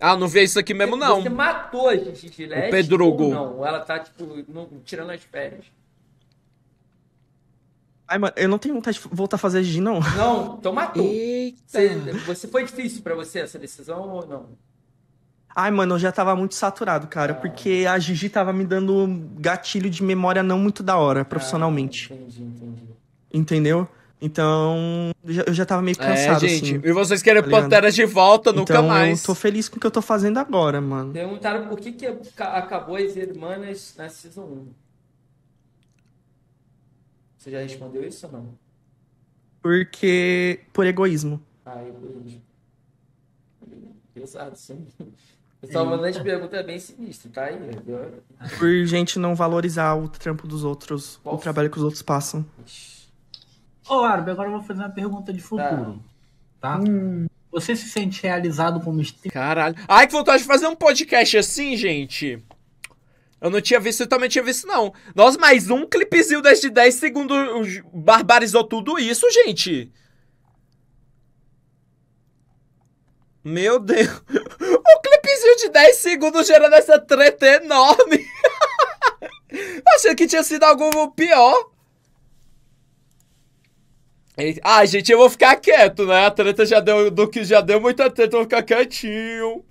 Ah, não vê isso aqui mesmo, não. Você matou a Gigi leste? O Pedrogo. Não, ela tá, tipo, tirando as férias. Ai, mano, eu não tenho vontade de voltar a fazer a Gigi, não. Não, então matou. Eita. Você, você foi difícil pra você essa decisão ou não? Ai, mano, eu já tava muito saturado, cara, ah. porque a Gigi tava me dando gatilho de memória não muito da hora, ah, profissionalmente. Ah, entendi, entendi. Entendeu? Então, eu já tava meio é, cansado, é, gente, assim, E vocês querem tá Panteras de volta, então, nunca mais. eu tô feliz com o que eu tô fazendo agora, mano. Perguntaram por que, que acabou as Irmãs na Season 1. Você já respondeu isso ou não? Porque... por egoísmo. Ah, egoísmo. Pesado, sim. Pessoal, perguntas é. pergunta bem sinistro, tá aí? Por gente não valorizar o trampo dos outros, o trabalho que os outros passam. Ixi. Ô, oh, agora eu vou fazer uma pergunta de futuro. Tá? tá? Hum. Você se sente realizado como streamer? Caralho. Ai, que vontade de fazer um podcast assim, gente. Eu não tinha visto, eu também tinha visto, não. Nossa, mais um clipezinho das de 10 segundos barbarizou tudo isso, gente. Meu Deus. O clipezinho de 10 segundos gerando essa treta enorme. Achei que tinha sido algo pior. Ah, gente, eu vou ficar quieto, né? A treta já deu, do que já deu muita treta, eu vou ficar quietinho.